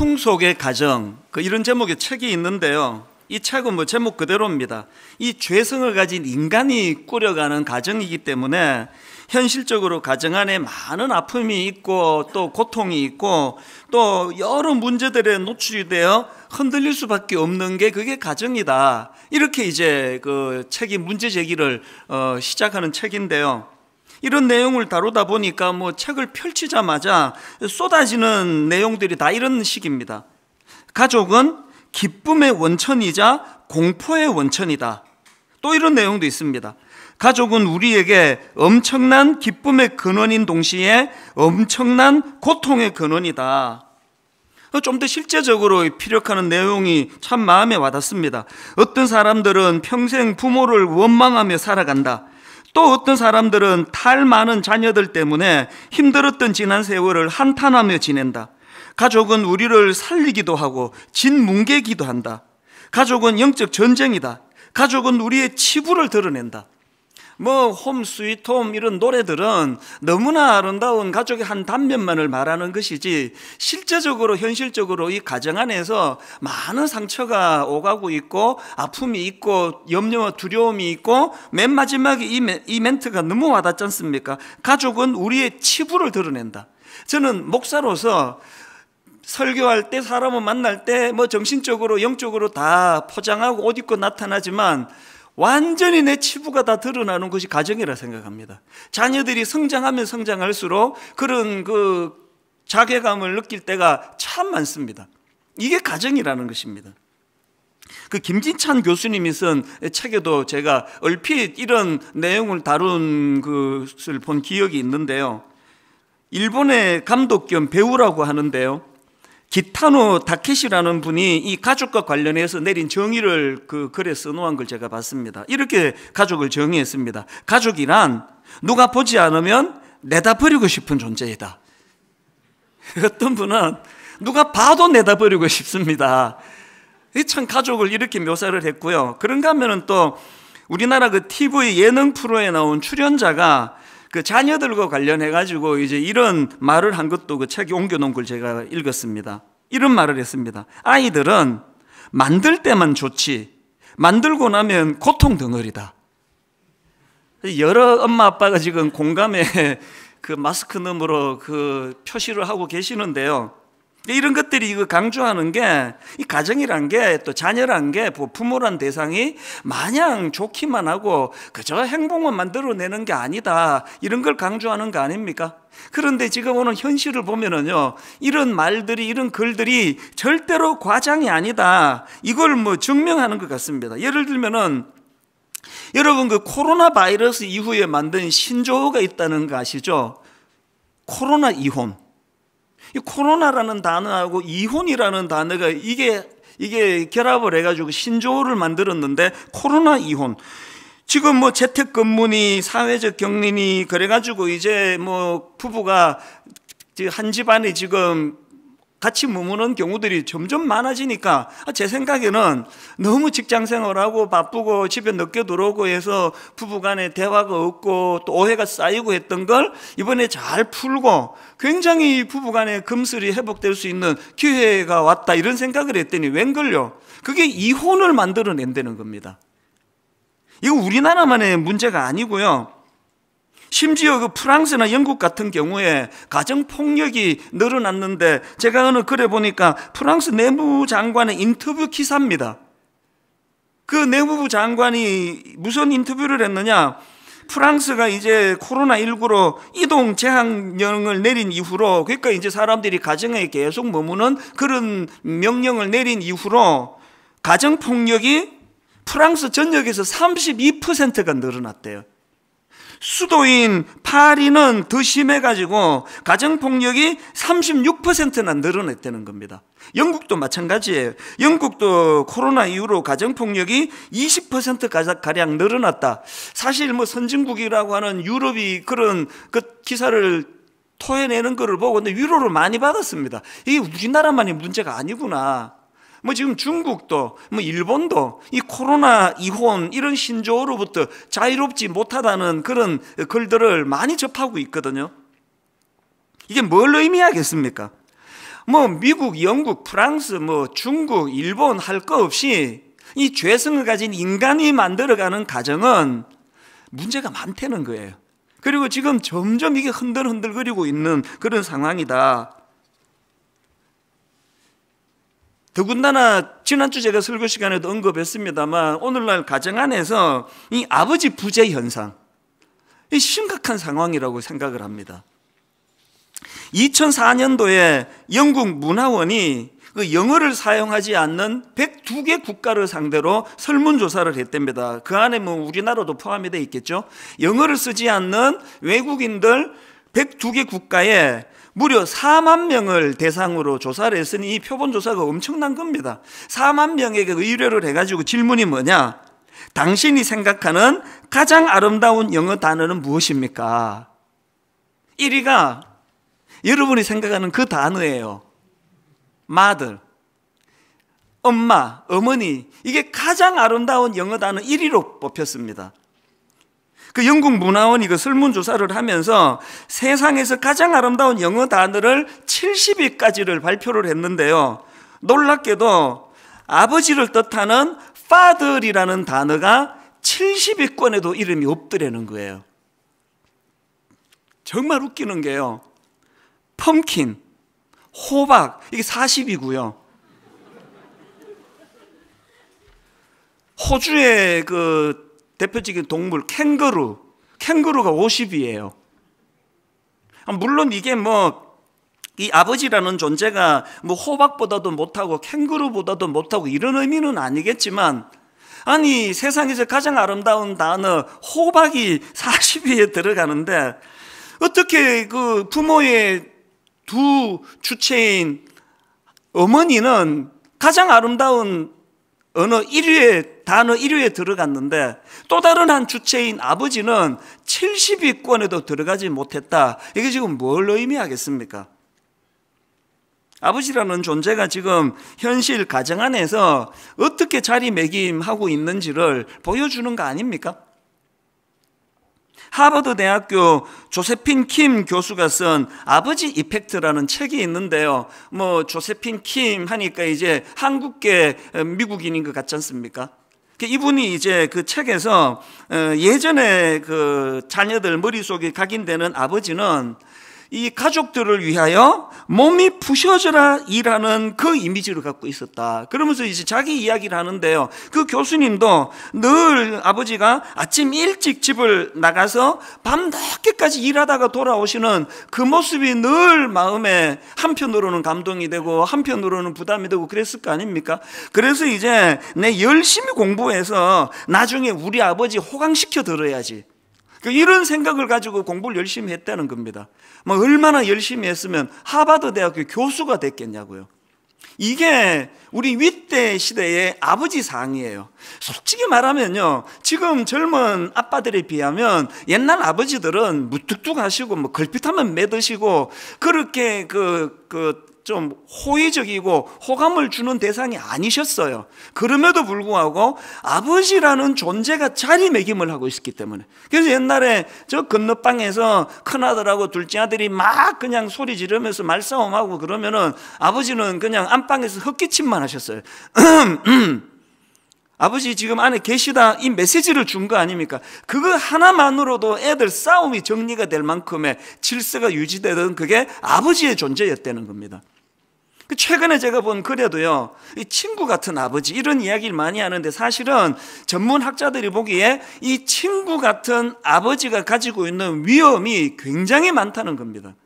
풍속의 가정 그 이런 제목의 책이 있는데요. 이 책은 뭐 제목 그대로입니다. 이 죄성을 가진 인간이 꾸려가는 가정이기 때문에 현실적으로 가정 안에 많은 아픔이 있고 또 고통이 있고 또 여러 문제들에 노출이 되어 흔들릴 수밖에 없는 게 그게 가정이다. 이렇게 이제 그 책이 문제 제기를 어 시작하는 책인데요. 이런 내용을 다루다 보니까 뭐 책을 펼치자마자 쏟아지는 내용들이 다 이런 식입니다. 가족은 기쁨의 원천이자 공포의 원천이다. 또 이런 내용도 있습니다. 가족은 우리에게 엄청난 기쁨의 근원인 동시에 엄청난 고통의 근원이다. 좀 더 실제적으로 피력하는 내용이 참 마음에 와닿습니다. 어떤 사람들은 평생 부모를 원망하며 살아간다. 또 어떤 사람들은 탈 많은 자녀들 때문에 힘들었던 지난 세월을 한탄하며 지낸다. 가족은 우리를 살리기도 하고 진뭉개기도 한다. 가족은 영적 전쟁이다. 가족은 우리의 치부를 드러낸다. 뭐홈스위트홈 이런 노래들은 너무나 아름다운 가족의 한 단면만을 말하는 것이지 실제적으로 현실적으로 이 가정 안에서 많은 상처가 오가고 있고 아픔이 있고 염려 와 두려움이 있고 맨 마지막에 이, 멘, 이 멘트가 너무 와닿지 않습니까? 가족은 우리의 치부를 드러낸다. 저는 목사로서 설교할 때 사람을 만날 때 뭐 정신적으로 영적으로 다 포장하고 옷 입고 나타나지만 완전히 내 치부가 다 드러나는 것이 가정이라 생각합니다. 자녀들이 성장하면 성장할수록 그런 그 자괴감을 느낄 때가 참 많습니다. 이게 가정이라는 것입니다. 그 김진찬 교수님이 쓴 책에도 제가 얼핏 이런 내용을 다룬 것을 본 기억이 있는데요. 일본의 감독 겸 배우라고 하는데요. 기타노 다케시라는 분이 이 가족과 관련해서 내린 정의를 그 글에 써놓은 걸 제가 봤습니다. 이렇게 가족을 정의했습니다. 가족이란 누가 보지 않으면 내다 버리고 싶은 존재이다. 어떤 분은 누가 봐도 내다 버리고 싶습니다. 참 가족을 이렇게 묘사를 했고요. 그런가 하면은 또 우리나라 그 TV 예능 프로에 나온 출연자가 그 자녀들과 관련해 가지고 이제 이런 말을 한 것도 그 책에 옮겨 놓은 걸 제가 읽었습니다. 이런 말을 했습니다. 아이들은 만들 때만 좋지 만들고 나면 고통 덩어리다. 여러 엄마 아빠가 지금 공감에 그 마스크 놈으로 그 표시를 하고 계시는데요. 이런 것들이 이거 강조하는 게 이 가정이란 게 또 자녀란 게 뭐 부모란 대상이 마냥 좋기만 하고 그저 행복만 만들어내는 게 아니다 이런 걸 강조하는 거 아닙니까? 그런데 지금 오늘 현실을 보면은요 이런 말들이 이런 글들이 절대로 과장이 아니다 이걸 뭐 증명하는 것 같습니다. 예를 들면은 여러분 그 코로나 바이러스 이후에 만든 신조어가 있다는 거 아시죠? 코로나 이혼. 이 코로나라는 단어하고 이혼이라는 단어가 이게 이게 결합을 해가지고 신조어를 만들었는데 코로나 이혼. 지금 뭐 재택근무니 사회적 격리니 그래가지고 이제 뭐 부부가 한 집안이 지금 같이 머무는 경우들이 점점 많아지니까 제 생각에는 너무 직장 생활하고 바쁘고 집에 늦게 들어오고 해서 부부 간에 대화가 없고 또 오해가 쌓이고 했던 걸 이번에 잘 풀고 굉장히 부부 간의 금슬이 회복될 수 있는 기회가 왔다 이런 생각을 했더니 웬걸요? 그게 이혼을 만들어낸다는 겁니다. 이거 우리나라만의 문제가 아니고요. 심지어 그 프랑스나 영국 같은 경우에 가정 폭력이 늘어났는데 제가 어느 글에 보니까 프랑스 내무부 장관의 인터뷰 기사입니다. 그 내무부 장관이 무슨 인터뷰를 했느냐? 프랑스가 이제 코로나19로 이동 제한령을 내린 이후로 그러니까 이제 사람들이 가정에 계속 머무는 그런 명령을 내린 이후로 가정 폭력이 프랑스 전역에서 32%가 늘어났대요. 수도인 파리는 더 심해가지고 가정폭력이 36%나 늘어났다는 겁니다. 영국도 마찬가지예요. 영국도 코로나 이후로 가정폭력이 20%가량 늘어났다. 사실 뭐 선진국이라고 하는 유럽이 그런 그 기사를 토해내는 것을 보고 근데 위로를 많이 받았습니다. 이게 우리나라만의 문제가 아니구나. 뭐 지금 중국도 뭐 일본도 이 코로나 이혼 이런 신조어로부터 자유롭지 못하다는 그런 글들을 많이 접하고 있거든요. 이게 뭘 의미하겠습니까? 뭐 미국, 영국, 프랑스, 뭐 중국, 일본 할 거 없이 이 죄성을 가진 인간이 만들어가는 가정은 문제가 많다는 거예요. 그리고 지금 점점 이게 흔들흔들거리고 있는 그런 상황이다. 더군다나 지난주 제가 설교 시간에도 언급했습니다만 오늘날 가정 안에서 이 아버지 부재 현상 이 심각한 상황이라고 생각을 합니다. 2004년도에 영국 문화원이 그 영어를 사용하지 않는 102개 국가를 상대로 설문조사를 했답니다. 그 안에 뭐 우리나라도 포함이 되어 있겠죠. 영어를 쓰지 않는 외국인들 102개 국가에 무려 4만 명을 대상으로 조사를 했으니 이 표본 조사가 엄청난 겁니다. 4만 명에게 의뢰를 해가지고 질문이 뭐냐? 당신이 생각하는 가장 아름다운 영어 단어는 무엇입니까? 1위가 여러분이 생각하는 그 단어예요. m o 엄마, 어머니. 이게 가장 아름다운 영어 단어 1위로 뽑혔습니다. 그 영국 문화원이 그 설문조사를 하면서 세상에서 가장 아름다운 영어 단어를 70위까지를 발표를 했는데요. 놀랍게도 아버지를 뜻하는 father이라는 단어가 70위권에도 이름이 없더라는 거예요. 정말 웃기는 게요. 펌킨, 호박, 이게 40이고요. 호주의 그 대표적인 동물 캥거루. 캥거루가 50이에요. 아, 물론 이게 뭐 이 아버지라는 존재가 뭐 호박보다도 못하고 캥거루보다도 못하고 이런 의미는 아니겠지만 아니 세상에서 가장 아름다운 단어 호박이 40위에 들어가는데 어떻게 그 부모의 두 주체인 어머니는 가장 아름다운 언어 1위에 단어 1위에 들어갔는데 또 다른 한 주체인 아버지는 70위권에도 들어가지 못했다. 이게 지금 뭘 의미하겠습니까? 아버지라는 존재가 지금 현실 가정 안에서 어떻게 자리매김하고 있는지를 보여주는 거 아닙니까? 하버드 대학교 조세핀 킴 교수가 쓴 아버지 이펙트라는 책이 있는데요. 뭐 조세핀 킴 하니까 이제 한국계 미국인인 것 같지 않습니까? 그 이분이 이제 그 책에서 예전에 그 자녀들 머릿속에 각인되는 아버지는 이 가족들을 위하여 몸이 부셔져라 일하는 그 이미지를 갖고 있었다. 그러면서 이제 자기 이야기를 하는데요. 그 교수님도 늘 아버지가 아침 일찍 집을 나가서 밤 늦게까지 일하다가 돌아오시는 그 모습이 늘 마음에 한편으로는 감동이 되고 한편으로는 부담이 되고 그랬을 거 아닙니까? 그래서 이제 내 열심히 공부해서 나중에 우리 아버지 호강시켜 들어야지. 그러니까 이런 생각을 가지고 공부를 열심히 했다는 겁니다. 뭐 얼마나 열심히 했으면 하버드 대학교 교수가 됐겠냐고요. 이게 우리 윗대 시대의 아버지 상이에요. 솔직히 말하면요. 지금 젊은 아빠들에 비하면 옛날 아버지들은 무뚝뚝하시고 뭐 걸핏하면 매드시고 그렇게 그, 그좀 호의적이고 호감을 주는 대상이 아니셨어요. 그럼에도 불구하고 아버지라는 존재가 자리매김을 하고 있었기 때문에. 그래서 옛날에 저 건너방에서 큰아들하고 둘째 아들이 막 그냥 소리 지르면서 말싸움하고 그러면은 아버지는 그냥 안방에서 헛기침만 하셨어요. 음. 아버지 지금 안에 계시다 이 메시지를 준 거 아닙니까? 그거 하나만으로도 애들 싸움이 정리가 될 만큼의 질서가 유지되던 그게 아버지의 존재였다는 겁니다. 그 최근에 제가 본 글에도요, 이 친구 같은 아버지 이런 이야기를 많이 하는데 사실은 전문 학자들이 보기에 이 친구 같은 아버지가 가지고 있는 위험이 굉장히 많다는 겁니다.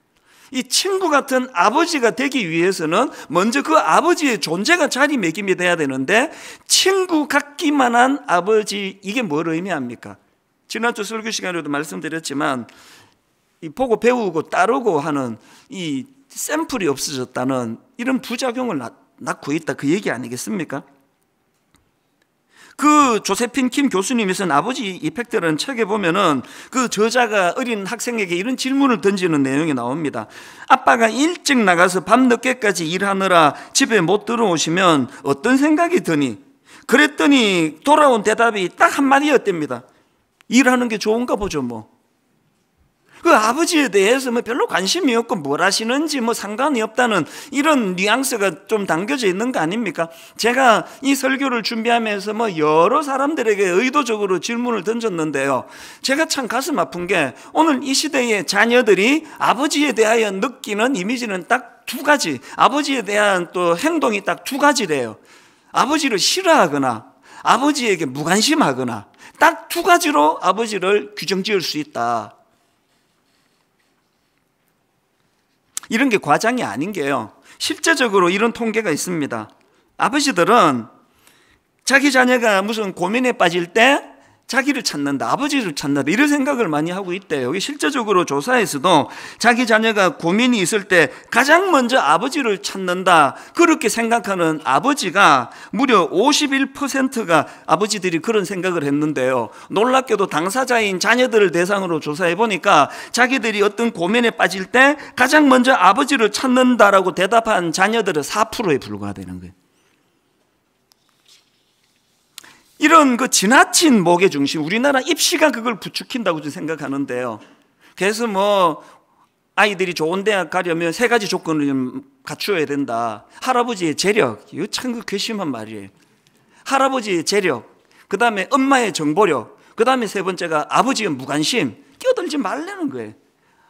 이 친구 같은 아버지가 되기 위해서는 먼저 그 아버지의 존재가 자리매김이 돼야 되는데 친구 같기만 한 아버지 이게 뭘 의미합니까? 지난주 설교 시간에도 말씀드렸지만 이 보고 배우고 따르고 하는 이 샘플이 없어졌다는 이런 부작용을 낳고 있다 그 얘기 아니겠습니까? 그 조세핀 김교수님에쓴 아버지 이펙트라는 책에 보면은 그 저자가 어린 학생에게 이런 질문을 던지는 내용이 나옵니다. 아빠가 일찍 나가서 밤늦게까지 일하느라 집에 못 들어오시면 어떤 생각이 드니? 그랬더니 돌아온 대답이 딱 한마디였답니다. 일하는 게 좋은가 보죠, 뭐. 그 아버지에 대해서 뭐 별로 관심이 없고 뭘 하시는지 뭐 상관이 없다는 이런 뉘앙스가 좀 담겨져 있는 거 아닙니까? 제가 이 설교를 준비하면서 뭐 여러 사람들에게 의도적으로 질문을 던졌는데요. 제가 참 가슴 아픈 게 오늘 이 시대의 자녀들이 아버지에 대하여 느끼는 이미지는 딱 두 가지, 아버지에 대한 또 행동이 딱 두 가지래요. 아버지를 싫어하거나 아버지에게 무관심하거나 딱 두 가지로 아버지를 규정 지을 수 있다. 이런 게 과장이 아닌 게요. 실제적으로 이런 통계가 있습니다. 아버지들은 자기 자녀가 무슨 고민에 빠질 때 자기를 찾는다, 아버지를 찾는다, 이런 생각을 많이 하고 있대요. 여기 실제적으로 조사에서도 자기 자녀가 고민이 있을 때 가장 먼저 아버지를 찾는다, 그렇게 생각하는 아버지가 무려 51%가 아버지들이 그런 생각을 했는데요. 놀랍게도 당사자인 자녀들을 대상으로 조사해 보니까 자기들이 어떤 고민에 빠질 때 가장 먼저 아버지를 찾는다라고 대답한 자녀들은 4%에 불과되는 거예요. 이런 그 지나친 목의 중심, 우리나라 입시가 그걸 부추킨다고좀 생각하는데요. 그래서 뭐 아이들이 좋은 대학 가려면 세 가지 조건을 좀 갖추어야 된다. 할아버지의 재력, 이거 참 그 괘씸한 말이에요. 할아버지의 재력, 그 다음에 엄마의 정보력, 그 다음에 세 번째가 아버지의 무관심, 끼어들지 말라는 거예요.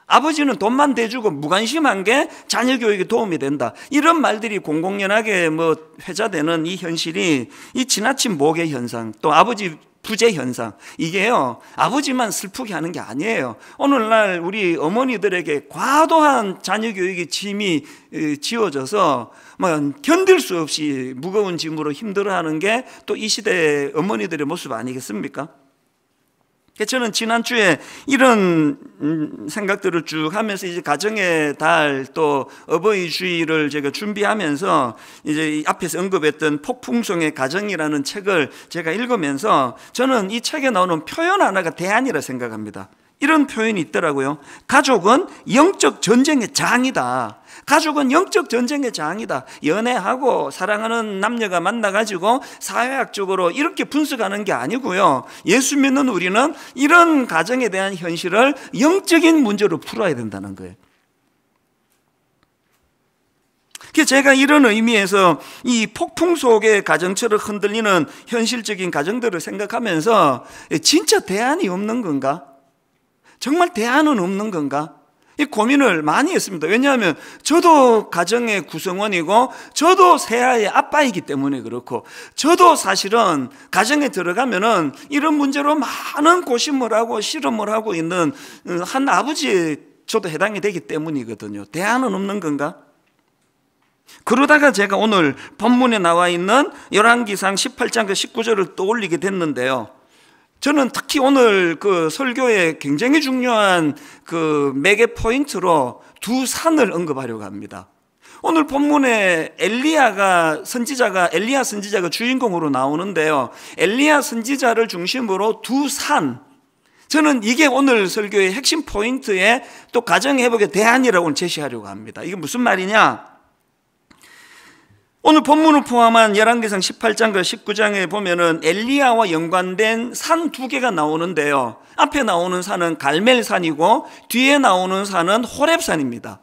아버지는 돈만 대주고 무관심한 게 자녀 교육에 도움이 된다. 이런 말들이 공공연하게 뭐 회자되는 이 현실이 이 지나친 모계 현상 또 아버지 부재 현상 이게요 아버지만 슬프게 하는 게 아니에요. 오늘날 우리 어머니들에게 과도한 자녀 교육의 짐이 지어져서 뭐 견딜 수 없이 무거운 짐으로 힘들어하는 게 또 이 시대의 어머니들의 모습 아니겠습니까? 그러니까 저는 지난주에 이런 음, 생각들을 쭉 하면서 이제 가정의 달 또 어버이 주의를 제가 준비하면서 이제 앞에서 언급했던 폭풍성의 가정이라는 책을 제가 읽으면서 저는 이 책에 나오는 표현 하나가 대안이라 생각합니다. 이런 표현이 있더라고요. 가족은 영적 전쟁의 장이다. 가족은 영적 전쟁의 장이다. 연애하고 사랑하는 남녀가 만나가지고 사회학적으로 이렇게 분석하는 게 아니고요. 예수 믿는 우리는 이런 가정에 대한 현실을 영적인 문제로 풀어야 된다는 거예요. 제가 이런 의미에서 이 폭풍 속의 가정처럼 흔들리는 현실적인 가정들을 생각하면서 진짜 대안이 없는 건가? 정말 대안은 없는 건가? 이 고민을 많이 했습니다. 왜냐하면 저도 가정의 구성원이고 저도 새아의 아빠이기 때문에 그렇고 저도 사실은 가정에 들어가면은 이런 문제로 많은 고심을 하고 실험을 하고 있는 음, 한 아버지 저도 해당이 되기 때문이거든요. 대안은 없는 건가? 그러다가 제가 오늘 본문에 나와 있는 열왕기상 18장 19절을 그 떠올리게 됐는데요. 저는 특히 오늘 그 설교에 굉장히 중요한 그 매개 포인트로 두 산을 언급하려고 합니다. 오늘 본문에 엘리야가 선지자가 엘리야 선지자가 주인공으로 나오는데요. 엘리야 선지자를 중심으로 두 산. 저는 이게 오늘 설교의 핵심 포인트에 또 가정회복의 대안이라고 제시하려고 합니다. 이게 무슨 말이냐? 오늘 본문을 포함한 1 1개상 18장과 19장에 보면은 엘리야와 연관된 산 두 개가 나오는데요. 앞에 나오는 산은 갈멜산이고 뒤에 나오는 산은 호랩산입니다이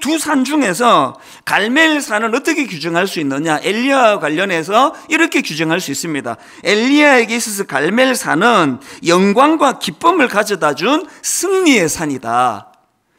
두 산 중에서 갈멜산은 어떻게 규정할 수 있느냐? 엘리야와 관련해서 이렇게 규정할 수 있습니다. 엘리야에게 있어서 갈멜산은 영광과 기쁨을 가져다 준 승리의 산이다.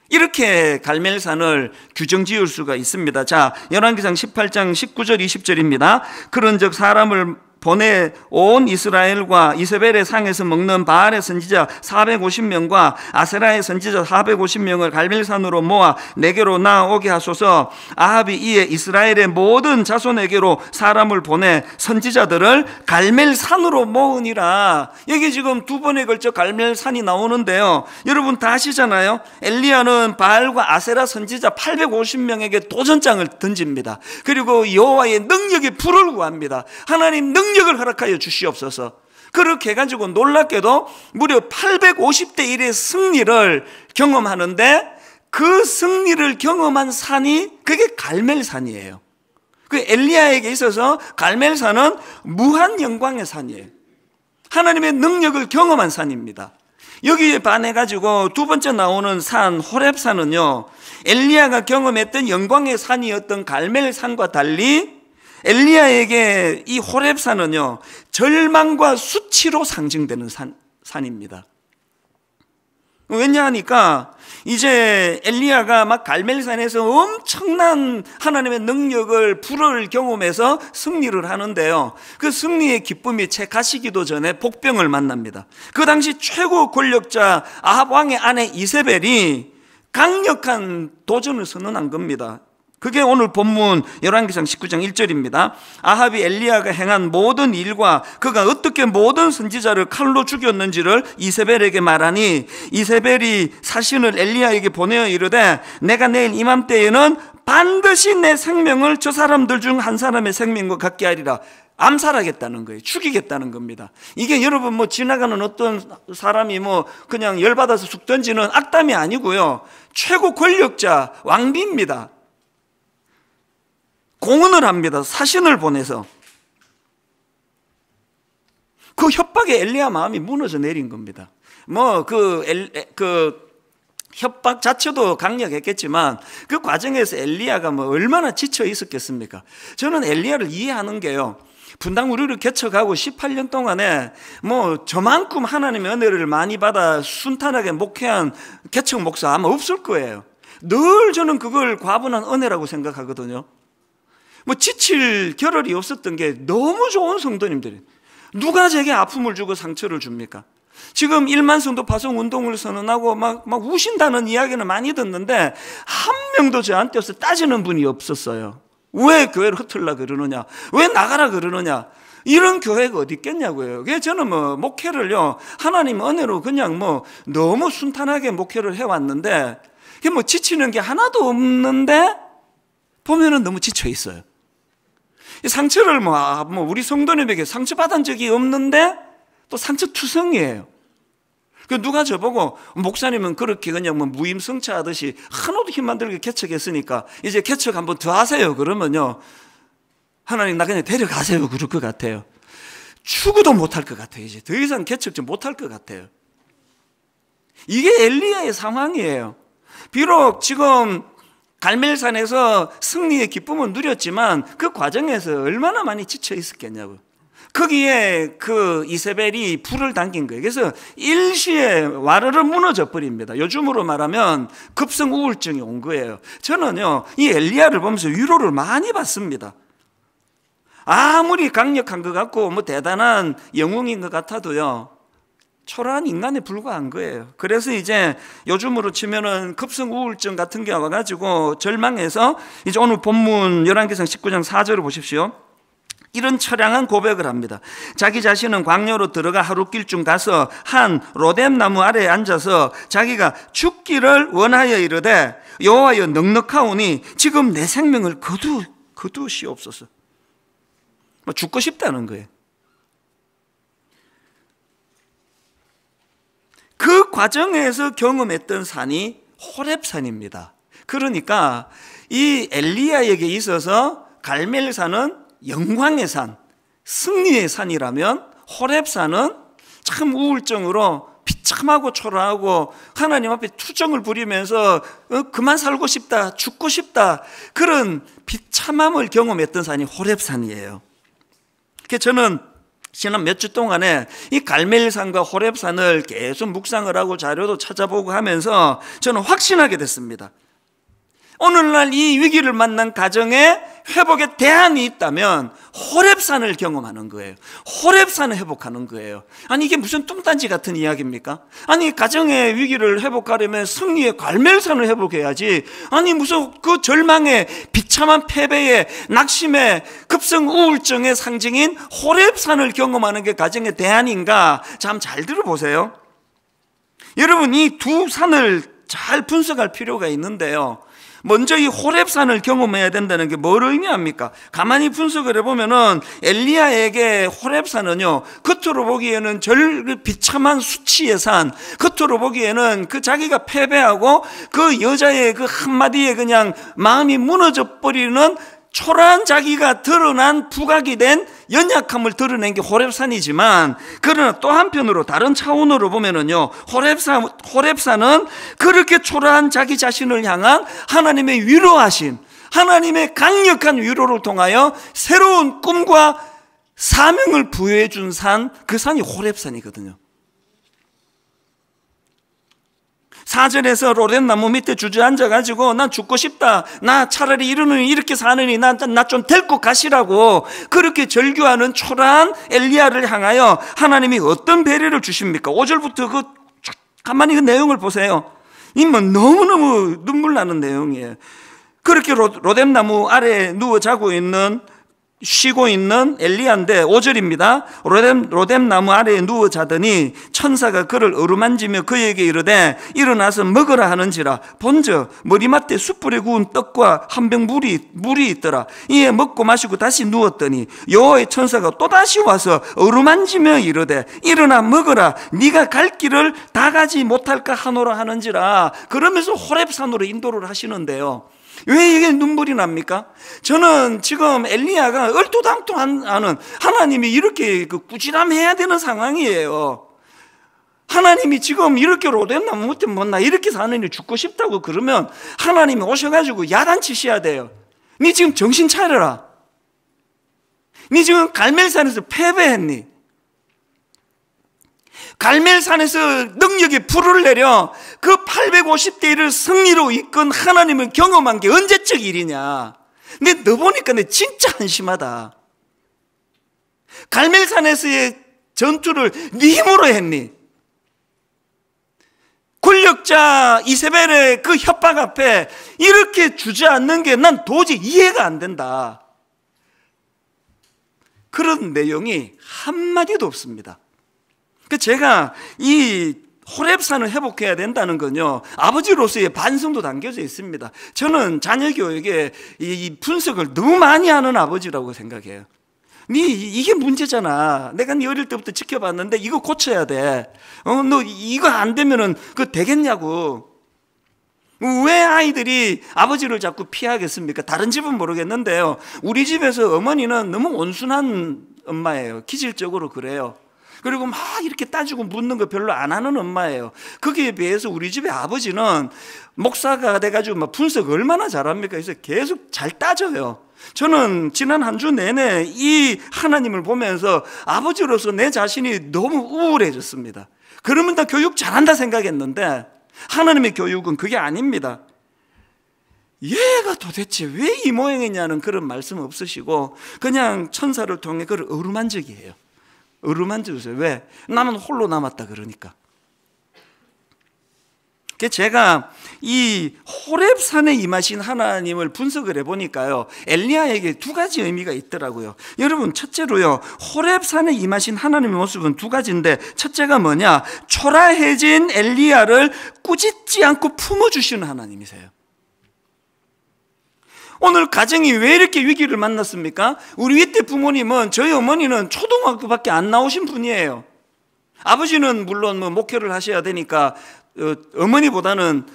이렇게 갈멜산을 규정 지을 수가 있습니다. 자, 열왕기상 18장 19절 20절입니다. 그런즉 사람을 보내 온 이스라엘과 이세벨의 상에서 먹는 바알의 선지자 450명과 아세라의 선지자 450명을 갈멜산으로 모아 내게로 나오게 하소서. 아합이 이에 이스라엘의 모든 자손에게로 사람을 보내 선지자들을 갈멜산으로 모으니라. 여기 지금 두 번에 걸쳐 갈멜산이 나오는데요. 여러분 다 아시잖아요. 엘리야는 바알과 아세라 선지자 850명에게 도전장을 던집니다. 그리고 여호와의 능력의 불을 구합니다. 하나님 능력 능력을 허락하여 주시옵소서. 그렇게 해가지고 놀랍게도 무려 850대 1의 승리를 경험하는데 그 승리를 경험한 산이 그게 갈멜산이에요. 그 엘리야에게 있어서 갈멜산은 무한 영광의 산이에요. 하나님의 능력을 경험한 산입니다. 여기에 반해 가지고 두 번째 나오는 산호랩산은요 엘리야가 경험했던 영광의 산이었던 갈멜산과 달리 엘리야에게 이 호랩산은요 절망과 수치로 상징되는 산, 산입니다. 왜냐하니까 이제 엘리야가 막 갈멜산에서 엄청난 하나님의 능력을 불을 경험해서 승리를 하는데요. 그 승리의 기쁨이 채 가시기도 전에 복병을 만납니다. 그 당시 최고 권력자 아합 왕의 아내 이세벨이 강력한 도전을 선언한 겁니다. 그게 오늘 본문 11기상 19장 1절입니다. 아합이 엘리야가 행한 모든 일과 그가 어떻게 모든 선지자를 칼로 죽였는지를 이세벨에게 말하니 이세벨이 사신을 엘리야에게 보내어 이르되 내가 내일 이맘때에는 반드시 내 생명을 저 사람들 중 한 사람의 생명과 같게 하리라. 암살하겠다는 거예요. 죽이겠다는 겁니다. 이게 여러분 뭐 지나가는 어떤 사람이 뭐 그냥 열받아서 죽던지는 악담이 아니고요. 최고 권력자 왕비입니다. 공헌을 합니다. 사신을 보내서. 그 협박에 엘리야 마음이 무너져 내린 겁니다. 뭐 그 그 협박 자체도 강력했겠지만 그 과정에서 엘리야가 뭐 얼마나 지쳐 있었겠습니까? 저는 엘리야를 이해하는 게요. 분당 우리를 개척하고 18년 동안에 뭐 저만큼 하나님의 은혜를 많이 받아 순탄하게 목회한 개척 목사 아마 없을 거예요. 늘 저는 그걸 과분한 은혜라고 생각하거든요. 뭐 지칠 겨를이 없었던 게 너무 좋은 성도님들이 누가 제게 아픔을 주고 상처를 줍니까? 지금 일만 성도 파송 운동을 선언하고 막, 막 우신다는 이야기는 많이 듣는데 한 명도 저한테 없어 따지는 분이 없었어요. 왜 교회를 흩을라 그러느냐? 왜 나가라 그러느냐? 이런 교회가 어디 있겠냐고요. 그게 저는 뭐 목회를요 하나님 은혜로 그냥 뭐 너무 순탄하게 목회를 해왔는데 그게 뭐 지치는 게 하나도 없는데 보면은 너무 지쳐 있어요. 상처를 뭐, 아, 뭐 우리 성도님에게 상처받은 적이 없는데 또 상처투성이에요. 그 누가 저보고 목사님은 그렇게 그냥 뭐 무임승차하듯이 하나도 힘만 들게 개척했으니까 이제 개척 한번 더 하세요. 그러면요. 하나님 나 그냥 데려가세요. 그럴 것 같아요. 죽어도 못할 것 같아요. 이제 더 이상 개척 좀 못할 것 같아요. 이게 엘리야의 상황이에요. 비록 지금 갈멜산에서 승리의 기쁨은 누렸지만 그 과정에서 얼마나 많이 지쳐 있었겠냐고. 거기에 그 이세벨이 불을 당긴 거예요. 그래서 일시에 와르르 무너져 버립니다. 요즘으로 말하면 급성 우울증이 온 거예요. 저는요, 이 엘리야를 보면서 위로를 많이 받습니다. 아무리 강력한 것 같고 뭐 대단한 영웅인 것 같아도요. 초라한 인간에 불과한 거예요. 그래서 이제 요즘으로 치면은 급성 우울증 같은 게 와가지고 절망해서 이제 오늘 본문 11기상 19장 4절을 보십시오. 이런 처량한 고백을 합니다. 자기 자신은 광녀로 들어가 하루 길쯤 가서 한 로뎀 나무 아래에 앉아서 자기가 죽기를 원하여 이르되 여호와여 넉넉하오니 지금 내 생명을 거두 거두시옵소서. 뭐 죽고 싶다는 거예요. 그 과정에서 경험했던 산이 호랩산입니다. 그러니까 이 엘리야에게 있어서 갈멜산은 영광의 산, 승리의 산이라면 호랩산은 참 우울증으로 비참하고 초라하고 하나님 앞에 투정을 부리면서 어, 그만 살고 싶다, 죽고 싶다 그런 비참함을 경험했던 산이 호랩산이에요. 그 저는 지난 몇 주 동안에 이 갈멜산과 호렙산을 계속 묵상을 하고 자료도 찾아보고 하면서 저는 확신하게 됐습니다. 오늘날 이 위기를 만난 가정에 회복의 대안이 있다면 호랩산을 경험하는 거예요. 호랩산을 회복하는 거예요. 아니 이게 무슨 뚱딴지 같은 이야기입니까? 아니 가정의 위기를 회복하려면 승리의 갈멜산을 회복해야지. 아니 무슨 그 절망의 비참한 패배의 낙심의 급성 우울증의 상징인 호랩산을 경험하는 게 가정의 대안인가? 참 잘 들어보세요. 여러분 이 두 산을 잘 분석할 필요가 있는데요. 먼저 이 호랩산을 경험해야 된다는 게 뭘 의미합니까? 가만히 분석을 해보면 엘리야에게 호랩산은요, 겉으로 보기에는 절 그 비참한 수치의 산, 겉으로 보기에는 그 자기가 패배하고 그 여자의 그 한마디에 그냥 마음이 무너져 버리는 초라한 자기가 드러난 부각이 된 연약함을 드러낸 게 호랩산이지만 그러나 또 한편으로 다른 차원으로 보면은요 호랩산 호랩산은 그렇게 초라한 자기 자신을 향한 하나님의 위로하신 하나님의 강력한 위로를 통하여 새로운 꿈과 사명을 부여해 준 산 그 산이 호랩산이거든요. 사전에서 로렌 나무 밑에 주저앉아 가지고 난 죽고 싶다. 나 차라리 이러는 이렇게 사느니 나좀 데리 가시라고 그렇게 절규하는 초라한 엘리야를 향하여 하나님이 어떤 배려를 주십니까? 5절부터 그 가만히 그 내용을 보세요. 이뭐 너무너무 눈물 나는 내용이에요. 그렇게 로, 뎀나무 아래 에 누워 자고 있는 쉬고 있는 엘리야인데 5절입니다. 로뎀, 로뎀 나무 아래에 누워 자더니 천사가 그를 어루만지며 그에게 이르되 일어나서 먹으라 하는지라 본즉 머리맡에 숯불에 구운 떡과 한병 물이 물이 있더라 이에 먹고 마시고 다시 누웠더니 여호의 천사가 또 다시 와서 어루만지며 이르되 일어나 먹으라 네가 갈 길을 다 가지 못할까 하노라 하는지라 그러면서 호렙산으로 인도를 하시는데요. 왜 이게 눈물이 납니까? 저는 지금 엘리야가 얼토당토하는 하나님이 이렇게 그 꾸지람해야 되는 상황이에요. 하나님이 지금 이렇게 로뎀나 못해 못나 이렇게 사는 일 죽고 싶다고 그러면 하나님이 오셔가지고 야단치셔야 돼요. 네 지금 정신 차려라. 네 지금 갈멜산에서 패배했니? 갈멜산에서 능력이 불을 내려 그 850대를 승리로 이끈 하나님을 경험한 게 언제적 일이냐. 근데 너 보니까 내 진짜 한심하다. 갈멜산에서의 전투를 네 힘으로 했니? 권력자 이세벨의 그 협박 앞에 이렇게 주저앉는 게 난 도저히 이해가 안 된다. 그런 내용이 한마디도 없습니다. 그 제가 이 호랩산을 회복해야 된다는 건요. 아버지로서의 반성도 담겨져 있습니다. 저는 자녀 교육에 이 분석을 너무 많이 하는 아버지라고 생각해요. 네 이게 문제잖아. 내가 네 어릴 때부터 지켜봤는데 이거 고쳐야 돼. 어, 이거 안 되면은 그 되겠냐고. 왜 아이들이 아버지를 자꾸 피하겠습니까? 다른 집은 모르겠는데요. 우리 집에서 어머니는 너무 온순한 엄마예요. 기질적으로 그래요. 그리고 막 이렇게 따지고 묻는 거 별로 안 하는 엄마예요. 거기에 비해서 우리 집의 아버지는 목사가 돼가지고 막 분석 얼마나 잘합니까? 그래서 계속 잘 따져요. 저는 지난 한 주 내내 이 하나님을 보면서 아버지로서 내 자신이 너무 우울해졌습니다. 그러면 다 교육 잘한다 생각했는데 하나님의 교육은 그게 아닙니다. 얘가 도대체 왜 이 모양이냐는 그런 말씀 없으시고 그냥 천사를 통해 그를 어루만적이에요. 의로만 주세요. 왜? 나는 홀로 남았다 그러니까. 그러니까 제가 이 호랩산에 임하신 하나님을 분석을 해보니까요 엘리야에게 두 가지 의미가 있더라고요 여러분 첫째로요 호랩산에 임하신 하나님의 모습은 두 가지인데 첫째가 뭐냐 초라해진 엘리야를 꾸짖지 않고 품어주시는 하나님이세요 오늘 가정이 왜 이렇게 위기를 만났습니까? 우리 이때 부모님은 저희 어머니는 초등학교밖에 안 나오신 분이에요. 아버지는 물론 뭐 목회를 하셔야 되니까 어, 어머니보다는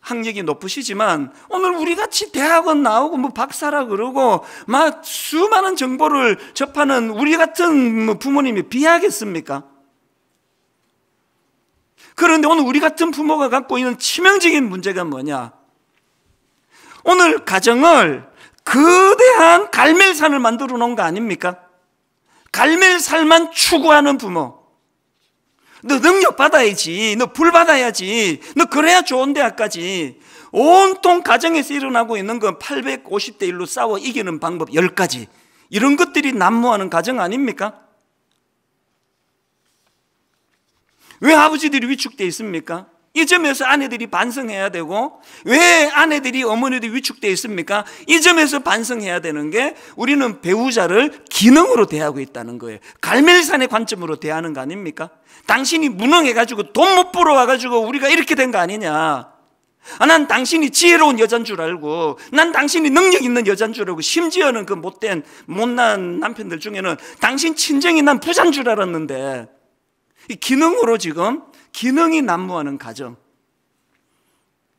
학력이 높으시지만 오늘 우리 같이 대학원 나오고 뭐 박사라 그러고 막 수많은 정보를 접하는 우리 같은 뭐 부모님이 비하겠습니까? 그런데 오늘 우리 같은 부모가 갖고 있는 치명적인 문제가 뭐냐? 오늘 가정을 거대한 갈멜산을 만들어 놓은 거 아닙니까? 갈멜산만 추구하는 부모. 너 능력 받아야지. 너 불 받아야지. 너 그래야 좋은 대학까지. 온통 가정에서 일어나고 있는 건 850대 1로 싸워 이기는 방법 10가지. 이런 것들이 난무하는 가정 아닙니까? 왜 아버지들이 위축되어 있습니까? 이 점에서 아내들이 반성해야 되고 왜 아내들이 어머니들이 위축되어 있습니까? 이 점에서 반성해야 되는 게 우리는 배우자를 기능으로 대하고 있다는 거예요. 갈멜산의 관점으로 대하는 거 아닙니까? 당신이 무능해가지고 돈 못 벌어 와가지고 우리가 이렇게 된 거 아니냐. 아, 난 당신이 지혜로운 여잔 줄 알고, 난 당신이 능력 있는 여잔 줄 알고, 심지어는 그 못된, 못난 남편들 중에는 당신 친정이 난 부잔 줄 알았는데, 이 기능으로 지금 기능이 난무하는 가정.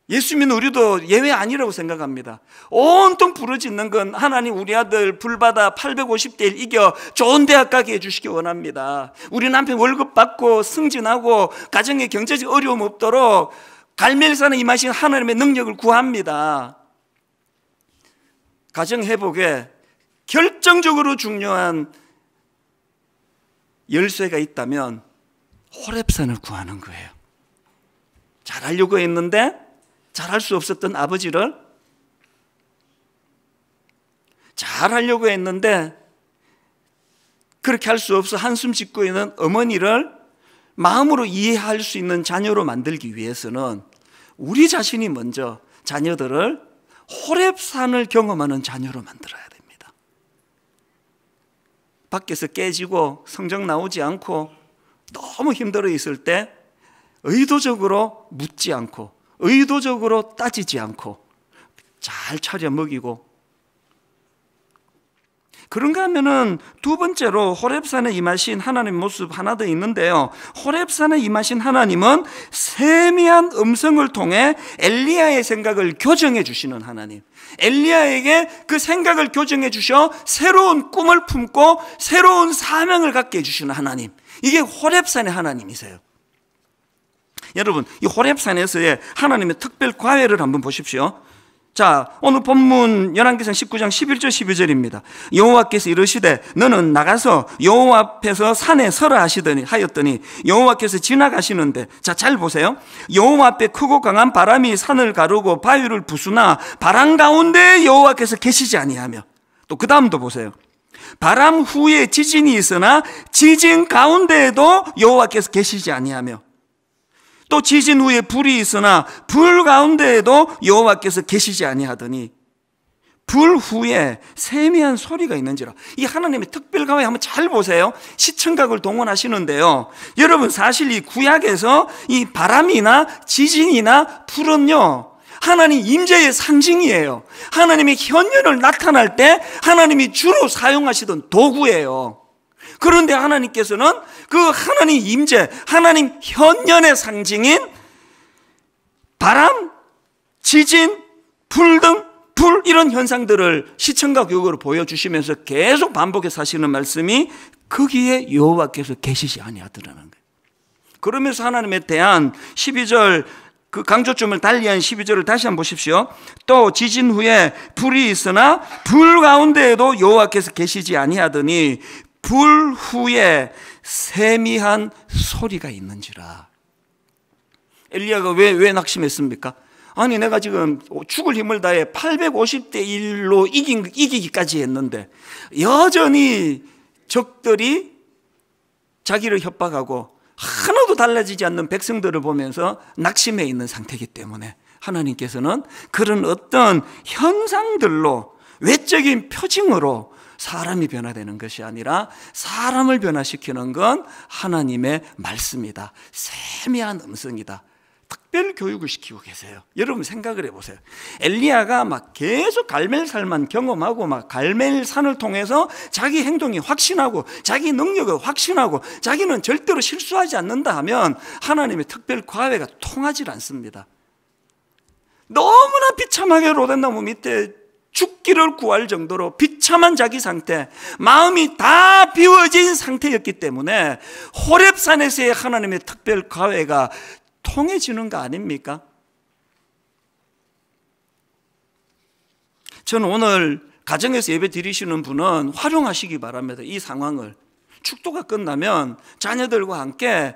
예수 믿는 우리도 예외 아니라고 생각합니다. 온통 부르짖는 건 하나님 우리 아들 불받아 850대 1 이겨 좋은 대학 가게 해주시기 원합니다. 우리 남편 월급 받고 승진하고 가정에 경제적 어려움 없도록 갈멜산에 임하신 하나님의 능력을 구합니다. 가정 회복에 결정적으로 중요한 열쇠가 있다면 호랩산을 구하는 거예요. 잘하려고 했는데 잘할 수 없었던 아버지를 잘하려고 했는데 그렇게 할 수 없어 한숨 짓고 있는 어머니를 마음으로 이해할 수 있는 자녀로 만들기 위해서는 우리 자신이 먼저 자녀들을 호랩산을 경험하는 자녀로 만들어야 됩니다. 밖에서 깨지고 성적 나오지 않고 너무 힘들어 있을 때 의도적으로 묻지 않고 의도적으로 따지지 않고 잘 차려 먹이고 그런가 하면두 번째로 호랩산에 임하신 하나님 모습 하나 더 있는데요. 호랩산에 임하신 하나님은 세미한 음성을 통해 엘리야의 생각을 교정해 주시는 하나님. 엘리야에게 그 생각을 교정해 주셔 새로운 꿈을 품고 새로운 사명을 갖게 해 주시는 하나님. 이게 호랩산의 하나님이세요. 여러분, 이 호랩산에서의 하나님의 특별 과외를 한번 보십시오. 자, 오늘 본문 열왕기상 19장 11절 12절입니다. 여호와께서 이르시되 너는 나가서 여호와 앞에서 산에 서라 하시더니 하였더니 여호와께서 지나가시는데 자, 잘 보세요. 여호와 앞에 크고 강한 바람이 산을 가르고 바위를 부수나 바람 가운데 여호와께서 계시지 아니하며 또 그다음도 보세요. 바람 후에 지진이 있으나 지진 가운데에도 여호와께서 계시지 아니하며 또 지진 후에 불이 있으나 불 가운데에도 여호와께서 계시지 아니하더니 불 후에 세미한 소리가 있는지라. 이 하나님의 특별감에 한번 잘 보세요. 시청각을 동원하시는데요. 여러분 사실 이 구약에서 이 바람이나 지진이나 불은요. 하나님 임재의 상징이에요. 하나님의 현현을 나타날 때 하나님이 주로 사용하시던 도구예요. 그런데 하나님께서는 그 하나님 임재, 하나님 현현의 상징인 바람, 지진, 불 등, 불 이런 현상들을 시청각 교육으로 보여주시면서 계속 반복해서 하시는 말씀이 거기에 여호와께서 계시지 아니하더라는 거예요. 그러면서 하나님에 대한 12절 그 강조점을 달리한 12절을 다시 한번 보십시오. 또 지진 후에 불이 있으나 불 가운데에도 여호와께서 계시지 아니하더니 불 후에 세미한 소리가 있는지라. 엘리야가 왜 왜 낙심했습니까? 아니 내가 지금 죽을 힘을 다해 850대 1로 이긴, 이기기까지 했는데 여전히 적들이 자기를 협박하고 하나도 달라지지 않는 백성들을 보면서 낙심해 있는 상태이기 때문에 하나님께서는 그런 어떤 현상들로 외적인 표징으로 사람이 변화되는 것이 아니라 사람을 변화시키는 건 하나님의 말씀이다. 세미한 음성이다. 특별 교육을 시키고 계세요. 여러분 생각을 해보세요. 엘리야가 막 계속 갈멜산만 경험하고 막 갈멜산을 통해서 자기 행동이 확신하고 자기 능력을 확신하고 자기는 절대로 실수하지 않는다 하면 하나님의 특별 과외가 통하지 않습니다. 너무나 비참하게 로덴나무 밑에 죽기를 구할 정도로 비참한 자기 상태, 마음이 다 비워진 상태였기 때문에 호랩산에서의 하나님의 특별 과외가 통해지는 거 아닙니까? 저는 오늘 가정에서 예배 드리시는 분은 활용하시기 바랍니다. 이 상황을. 축도가 끝나면 자녀들과 함께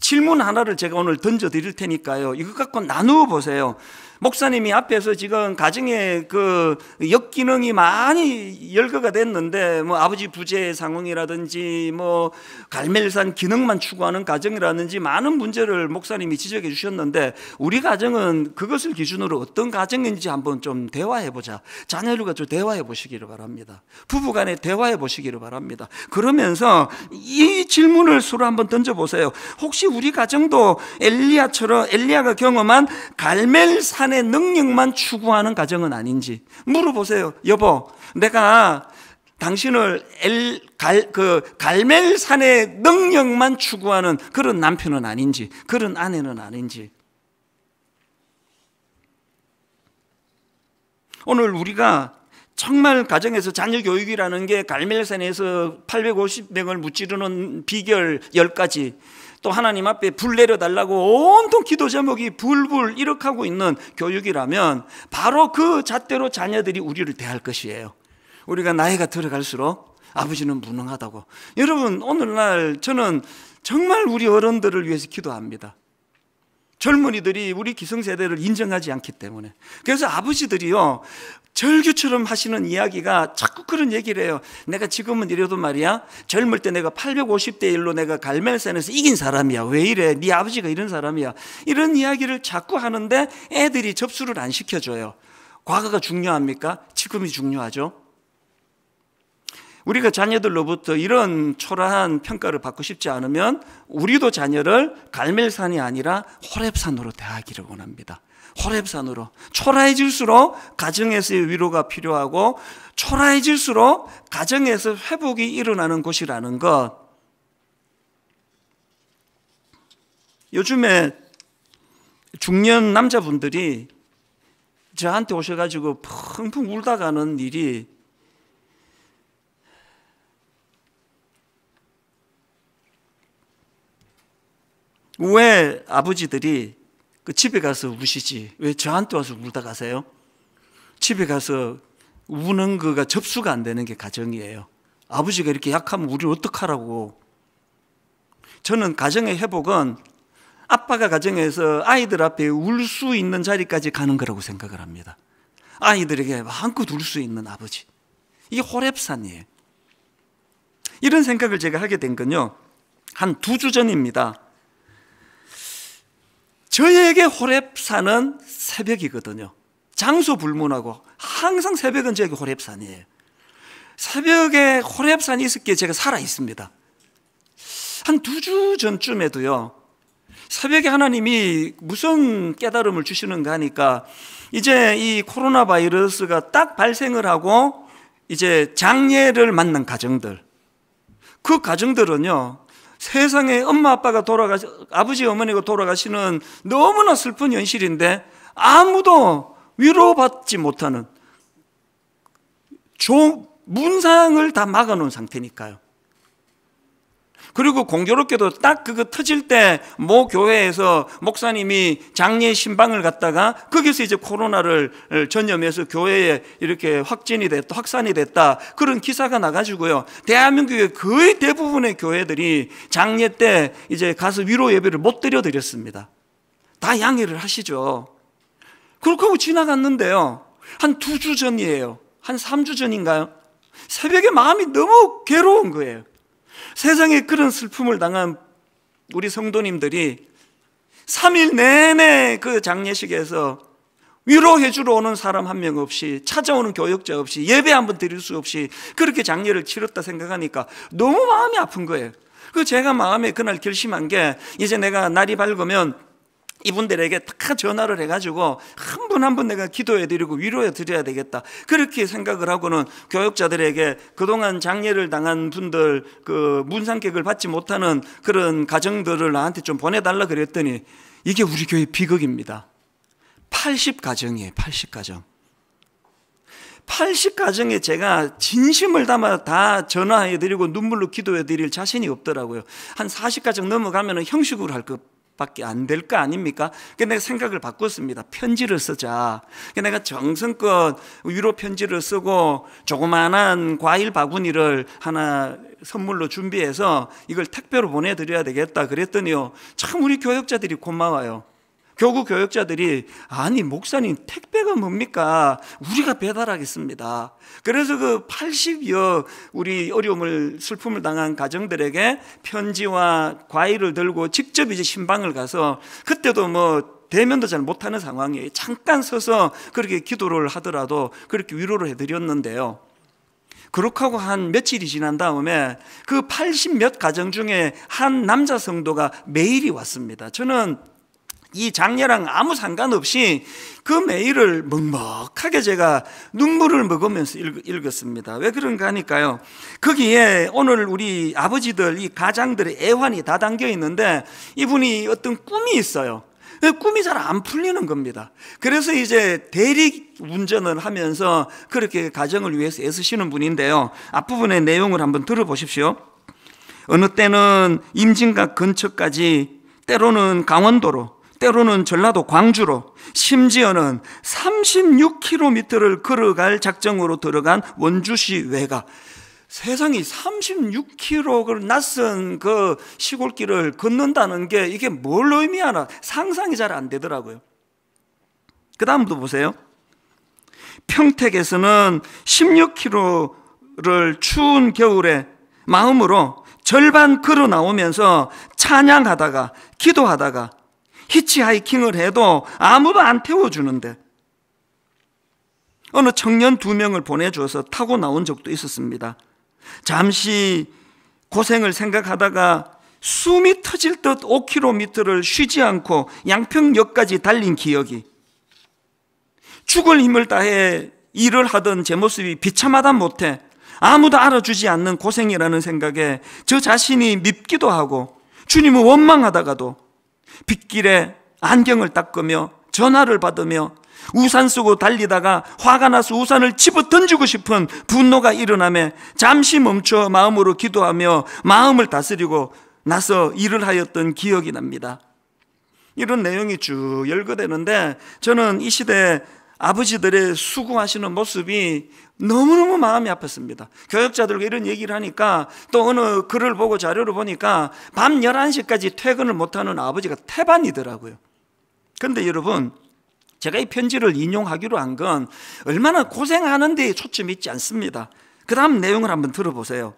질문 하나를 제가 오늘 던져 드릴 테니까요. 이것 갖고 나누어 보세요. 목사님이 앞에서 지금 가정에그 역기능이 많이 열거가 됐는데 뭐 아버지 부재 상황이라든지 뭐 갈멜산 기능만 추구하는 가정이라든지 많은 문제를 목사님이 지적해 주셨는데 우리 가정은 그것을 기준으로 어떤 가정인지 한번 좀 대화해 보자. 자녀들과 좀 대화해 보시기를 바랍니다. 부부 간에 대화해 보시기를 바랍니다. 그러면서 이 질문을 서로 한번 던져 보세요. 혹시 우리 가정도 엘리야처럼 엘리야가 경험한 갈멜산 약한의 능력만 추구하는 가정은 아닌지 물어보세요. 여보, 내가 당신을 엘, 갈, 그 갈멜산의 능력만 추구하는 그런 남편은 아닌지, 그런 아내는 아닌지. 오늘 우리가 정말 가정에서 자녀 교육이라는 게 갈멜산에서 850명을 무찌르는 비결 10가지 또 하나님 앞에 불 내려달라고 온통 기도 제목이 불불 이렇게 하고 있는 교육이라면 바로 그 잣대로 자녀들이 우리를 대할 것이에요. 우리가 나이가 들어갈수록 아버지는 무능하다고. 여러분, 오늘날 저는 정말 우리 어른들을 위해서 기도합니다. 젊은이들이 우리 기성세대를 인정하지 않기 때문에. 그래서 아버지들이요, 절규처럼 하시는 이야기가 자꾸 그런 얘기를 해요. 내가 지금은 이래도 말이야. 젊을 때 내가 850대 1로 내가 갈멜산에서 이긴 사람이야. 왜 이래? 네 아버지가 이런 사람이야. 이런 이야기를 자꾸 하는데 애들이 접수를 안 시켜줘요. 과거가 중요합니까? 지금이 중요하죠. 우리가 자녀들로부터 이런 초라한 평가를 받고 싶지 않으면 우리도 자녀를 갈멜산이 아니라 호랩산으로 대하기를 원합니다. 호랩산으로 초라해질수록 가정에서의 위로가 필요하고 초라해질수록 가정에서 회복이 일어나는 곳이라는 것. 요즘에 중년 남자분들이 저한테 오셔가지고 펑펑 울다가는 일이 왜 아버지들이 그 집에 가서 우시지. 왜 저한테 와서 울다 가세요? 집에 가서 우는 거가 접수가 안 되는 게 가정이에요. 아버지가 이렇게 약하면 우리 어떡하라고. 저는 가정의 회복은 아빠가 가정에서 아이들 앞에 울 수 있는 자리까지 가는 거라고 생각을 합니다. 아이들에게 마껏울 수 있는 아버지. 이게 호랩산이에요. 이런 생각을 제가 하게 된 건요. 한 두 주 전입니다. 저에게 호랩산은 새벽이거든요. 장소 불문하고 항상 새벽은 저에게 호랩산이에요. 새벽에 호랩산이 있었기에 제가 살아 있습니다. 한 두 주 전쯤에도요. 새벽에 하나님이 무슨 깨달음을 주시는가 하니까 이제 이 코로나 바이러스가 딱 발생을 하고 이제 장례를 맞는 가정들 그 가정들은요 세상에 엄마 아빠가 돌아가시, 아버지 어머니가 돌아가시는 너무나 슬픈 현실인데 아무도 위로받지 못하는 문상을 다 막아놓은 상태니까요. 그리고 공교롭게도 딱 그거 터질 때 모 교회에서 목사님이 장례 신방을 갔다가 거기서 이제 코로나를 어, 전염해서 교회에 이렇게 확진이 됐다, 확산이 됐다 그런 기사가 나가지고요. 대한민국의 거의 대부분의 교회들이 장례 때 이제 가서 위로 예배를 못 드려 드렸습니다. 다 양해를 하시죠. 그렇게 하고 지나갔는데요. 한 두 주 전이에요. 한 3주 전인가요? 새벽에 마음이 너무 괴로운 거예요. 세상에 그런 슬픔을 당한 우리 성도님들이 3일 내내 그 장례식에서 위로해 주러 오는 사람 한 명 없이 찾아오는 교역자 없이 예배 한 번 드릴 수 없이 그렇게 장례를 치렀다 생각하니까 너무 마음이 아픈 거예요. 그 제가 마음에 그날 결심한 게 이제 내가 날이 밝으면 이분들에게 다 전화를 해가지고 한분 한분 한 분 내가 기도해드리고 위로해드려야 되겠다. 그렇게 생각을 하고는 교육자들에게 그동안 장례를 당한 분들 그 문상객을 받지 못하는 그런 가정들을 나한테 좀 보내달라 그랬더니 이게 우리 교회 비극입니다. 80가정이에요. 80가정. 80가정에 제가 진심을 담아 다 전화해드리고 눈물로 기도해드릴 자신이 없더라고요. 한 40가정 넘어가면 형식으로 할것 밖에 안 될 거 아닙니까? 그러니 내가 생각을 바꿨습니다. 편지를 쓰자. 그러니 내가 정성껏 위로 편지를 쓰고 조그마한 과일 바구니를 하나 선물로 준비해서 이걸 택배로 보내드려야 되겠다 그랬더니요. 참 우리 교역자들이 고마워요. 교구 교역자들이 아니 목사님 택배가 뭡니까? 우리가 배달하겠습니다. 그래서 그 80여 우리 어려움을 슬픔을 당한 가정들에게 편지와 과일을 들고 직접 이제 신방을 가서 그때도 뭐 대면도 잘 못하는 상황에 잠깐 서서 그렇게 기도를 하더라도 그렇게 위로를 해드렸는데요. 그렇게 하고 한 며칠이 지난 다음에 그 80몇 가정 중에 한 남자 성도가 메일이 왔습니다. 저는 이 장례랑 아무 상관없이 그 메일을 먹먹하게 제가 눈물을 먹으면서 읽, 었습니다왜 그런가 하니까요. 거기에 오늘 우리 아버지들, 이 가장들의 애환이 다 담겨 있는데 이분이 어떤 꿈이 있어요. 그 꿈이 잘 안 풀리는 겁니다. 그래서 이제 대리 운전을 하면서 그렇게 가정을 위해서 애쓰시는 분인데요. 앞부분의 내용을 한번 들어보십시오. 어느 때는 임진각 근처까지 때로는 강원도로 때로는 전라도 광주로 심지어는 36km를 걸어갈 작정으로 들어간 원주시 외가 세상이 36km를 낯선 그 시골길을 걷는다는 게 이게 뭘 의미하나 상상이 잘 안 되더라고요. 그다음부터 보세요. 평택에서는 16km를 추운 겨울에 마음으로 절반 걸어 나오면서 찬양하다가 기도하다가 히치하이킹을 해도 아무도 안 태워주는데 어느 청년 두 명을 보내줘서 타고 나온 적도 있었습니다. 잠시 고생을 생각하다가 숨이 터질 듯 5km를 쉬지 않고 양평역까지 달린 기억이 죽을 힘을 다해 일을 하던 제 모습이 비참하다 못해 아무도 알아주지 않는 고생이라는 생각에 저 자신이 밉기도 하고 주님을 원망하다가도 빗길에 안경을 닦으며 전화를 받으며 우산 쓰고 달리다가 화가 나서 우산을 집어 던지고 싶은 분노가 일어나며 잠시 멈춰 마음으로 기도하며 마음을 다스리고 나서 일을 하였던 기억이 납니다. 이런 내용이 쭉 열거되는데 저는 이 시대에 아버지들의 수긍하시는 모습이 너무너무 마음이 아팠습니다. 교육자들과 이런 얘기를 하니까 또 어느 글을 보고 자료를 보니까 밤 11시까지 퇴근을 못하는 아버지가 태반이더라고요. 근데 여러분, 제가 이 편지를 인용하기로 한 건 얼마나 고생하는 데에 초점이 있지 않습니다. 그 다음 내용을 한번 들어보세요.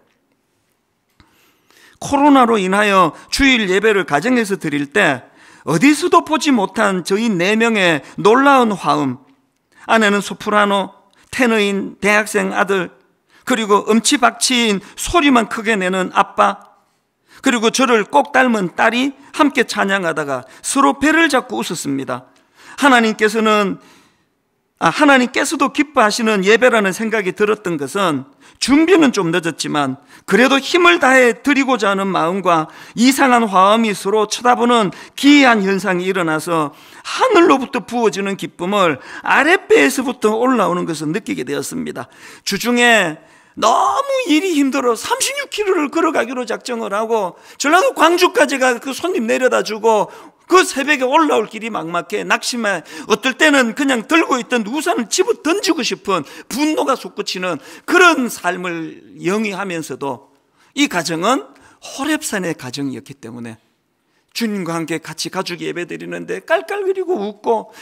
코로나로 인하여 주일 예배를 가정에서 드릴 때 어디서도 보지 못한 저희 네 명의 놀라운 화음, 아내는 소프라노, 테너인 대학생 아들, 그리고 음치박치인 소리만 크게 내는 아빠, 그리고 저를 꼭 닮은 딸이 함께 찬양하다가 서로 배를 잡고 웃었습니다. 하나님께서는 아, 하나님께서도 기뻐하시는 예배라는 생각이 들었던 것은 준비는 좀 늦었지만 그래도 힘을 다해 드리고자 하는 마음과 이상한 화음이 서로 쳐다보는 기이한 현상이 일어나서 하늘로부터 부어지는 기쁨을 아랫배에서부터 올라오는 것을 느끼게 되었습니다. 주중에 너무 일이 힘들어 36km를 걸어가기로 작정을 하고 전라도 광주까지 가그 손님 내려다 주고 그 새벽에 올라올 길이 막막해 낙심해 어떨 때는 그냥 들고 있던 우산을 집어 던지고 싶은 분노가 솟구치는 그런 삶을 영위하면서도 이 가정은 호랩산의 가정이었기 때문에 주님과 함께 같이 가족 이 예배 드리는데 깔깔거리고 웃고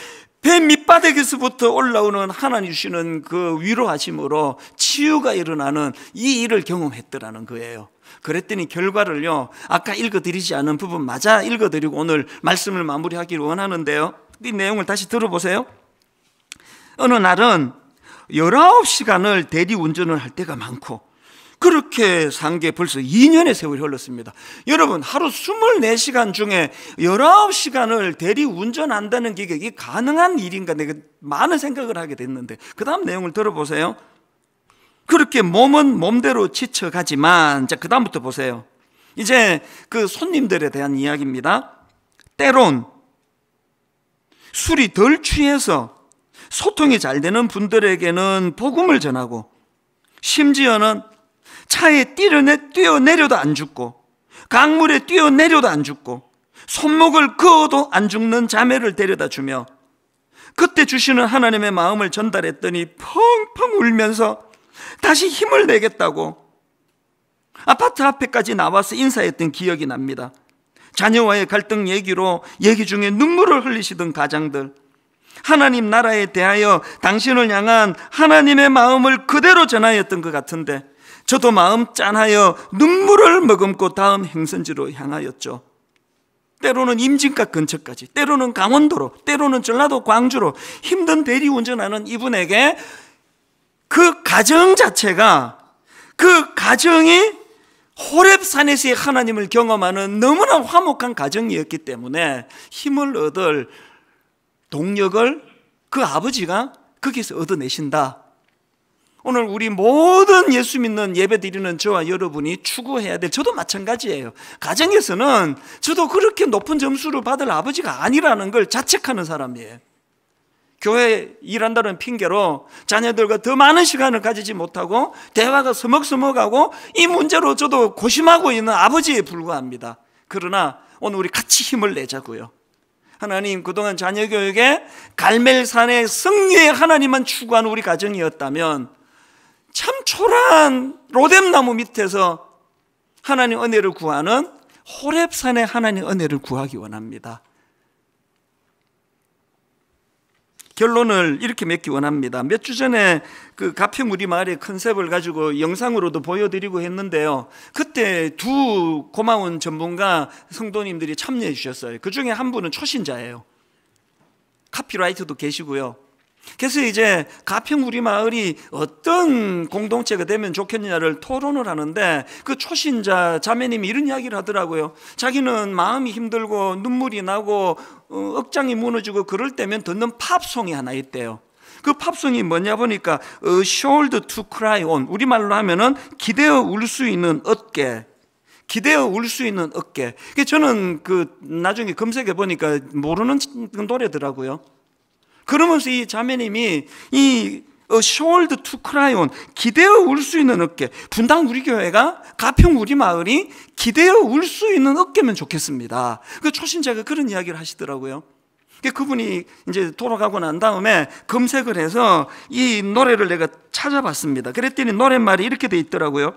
배 밑바닥에서부터 올라오는 하나님 주시는 그 위로하심으로 치유가 일어나는 이 일을 경험했더라는 거예요. 그랬더니 결과를요, 아까 읽어드리지 않은 부분 맞아 읽어드리고 오늘 말씀을 마무리하기를 원하는데요. 이 내용을 다시 들어보세요. 어느 날은 19시간을 대리운전을 할 때가 많고 그렇게 산 게 벌써 2년의 세월이 흘렀습니다. 여러분, 하루 24시간 중에 19시간을 대리 운전한다는 게 이게 가능한 일인가 내가 많은 생각을 하게 됐는데, 그 다음 내용을 들어보세요. 그렇게 몸은 몸대로 지쳐가지만, 자, 그다음부터 보세요. 이제 그 손님들에 대한 이야기입니다. 때론 술이 덜 취해서 소통이 잘 되는 분들에게는 복음을 전하고 심지어는 차에 뛰어내려도 뛰어내안 죽고 강물에 뛰어내려도 안 죽고 손목을 그어도 안 죽는 자매를 데려다 주며 그때 주시는 하나님의 마음을 전달했더니 펑펑 울면서 다시 힘을 내겠다고 아파트 앞에까지 나와서 인사했던 기억이 납니다. 자녀와의 갈등 얘기로 얘기 중에 눈물을 흘리시던 가장들. 하나님 나라에 대하여 당신을 향한 하나님의 마음을 그대로 전하였던 것 같은데 저도 마음 짠하여 눈물을 머금고 다음 행선지로 향하였죠. 때로는 임진각 근처까지, 때로는 강원도로, 때로는 전라도 광주로 힘든 대리 운전하는 이분에게 그 가정 자체가 그 가정이 호랩산에서의 하나님을 경험하는 너무나 화목한 가정이었기 때문에 힘을 얻을 동력을 그 아버지가 거기서 얻어내신다. 오늘 우리 모든 예수 믿는 예배 드리는 저와 여러분이 추구해야 될 저도 마찬가지예요. 가정에서는 저도 그렇게 높은 점수를 받을 아버지가 아니라는 걸 자책하는 사람이에요. 교회 일한다는 핑계로 자녀들과 더 많은 시간을 가지지 못하고 대화가 서먹서먹하고 이 문제로 저도 고심하고 있는 아버지에 불과합니다. 그러나 오늘 우리 같이 힘을 내자고요. 하나님 그동안 자녀 교육에 갈멜산의 승리의 하나님만 추구한 우리 가정이었다면 참 초라한 로뎀나무 밑에서 하나님 은혜를 구하는 호랩산에 하나님 은혜를 구하기 원합니다. 결론을 이렇게 맺기 원합니다. 몇 주 전에 그 가평 무리 마을의 컨셉을 가지고 영상으로도 보여드리고 했는데요. 그때 두 고마운 전문가 성도님들이 참여해 주셨어요. 그 중에 한 분은 초신자예요. 카피라이터도 계시고요. 그래서 이제 가평 우리 마을이 어떤 공동체가 되면 좋겠느냐를 토론을 하는데 그 초신자 자매님이 이런 이야기를 하더라고요. 자기는 마음이 힘들고 눈물이 나고 어, 억장이 무너지고 그럴 때면 듣는 팝송이 하나 있대요. 그 팝송이 뭐냐 보니까 A shoulder to cry on 우리말로 하면은 기대어 울 수 있는 어깨 기대어 울 수 있는 어깨. 저는 그 나중에 검색해 보니까 모르는 노래더라고요. 그러면서 이 자매님이 이 A shoulder to cry on. 기대어 울 수 있는 어깨. 분당 우리 교회가 가평 우리 마을이 기대어 울 수 있는 어깨면 좋겠습니다. 그 초신자가 그런 이야기를 하시더라고요. 그 그분이 이제 돌아가고 난 다음에 검색을 해서 이 노래를 내가 찾아봤습니다. 그랬더니 노랫말이 이렇게 돼 있더라고요.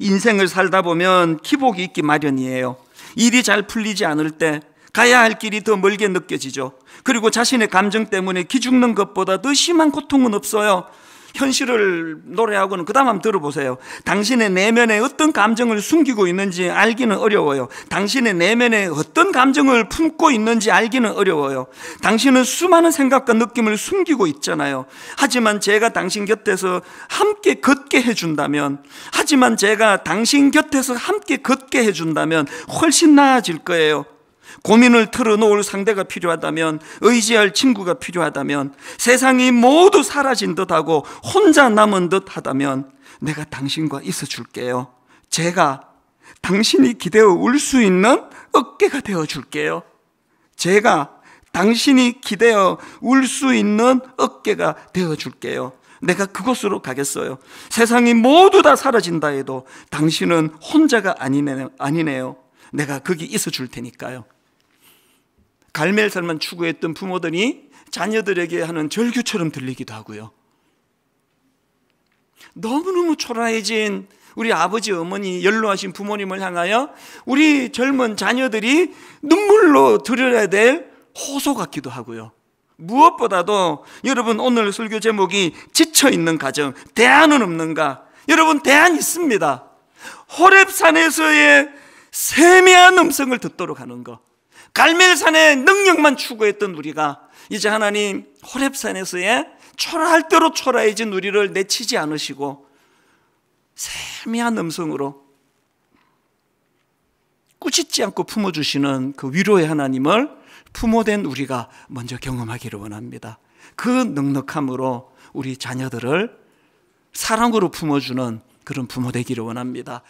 인생을 살다 보면 기복이 있기 마련이에요. 일이 잘 풀리지 않을 때 가야 할 길이 더 멀게 느껴지죠. 그리고 자신의 감정 때문에 기죽는 것보다 더 심한 고통은 없어요. 현실을 노래하고는 그 다음 한번 들어보세요. 당신의 내면에 어떤 감정을 숨기고 있는지 알기는 어려워요. 당신의 내면에 어떤 감정을 품고 있는지 알기는 어려워요. 당신은 수많은 생각과 느낌을 숨기고 있잖아요. 하지만 제가 당신 곁에서 함께 걷게 해준다면, 하지만 제가 당신 곁에서 함께 걷게 해준다면 훨씬 나아질 거예요. 고민을 틀어놓을 상대가 필요하다면, 의지할 친구가 필요하다면, 세상이 모두 사라진 듯하고 혼자 남은 듯하다면, 내가 당신과 있어줄게요. 제가 당신이 기대어 울 수 있는 어깨가 되어줄게요. 제가 당신이 기대어 울 수 있는 어깨가 되어줄게요. 내가 그곳으로 가겠어요. 세상이 모두 다 사라진다 해도 당신은 혼자가 아니네요. 내가 거기 있어 줄 테니까요. 갈멜산만 추구했던 부모들이 자녀들에게 하는 절규처럼 들리기도 하고요. 너무너무 초라해진 우리 아버지 어머니 연로하신 부모님을 향하여 우리 젊은 자녀들이 눈물로 들여야 될 호소 같기도 하고요. 무엇보다도 여러분 오늘 설교 제목이 지쳐 있는 가정 대안은 없는가? 여러분 대안 있습니다. 호렙산에서의 세미한 음성을 듣도록 하는 것. 갈멜산의 능력만 추구했던 우리가 이제 하나님 호랩산에서의 초라할 대로 초라해진 우리를 내치지 않으시고 세미한 음성으로 꾸짖지 않고 품어주시는 그 위로의 하나님을 품어된 우리가 먼저 경험하기를 원합니다. 그 넉넉함으로 우리 자녀들을 사랑으로 품어주는 그런 부모 되기를 원합니다.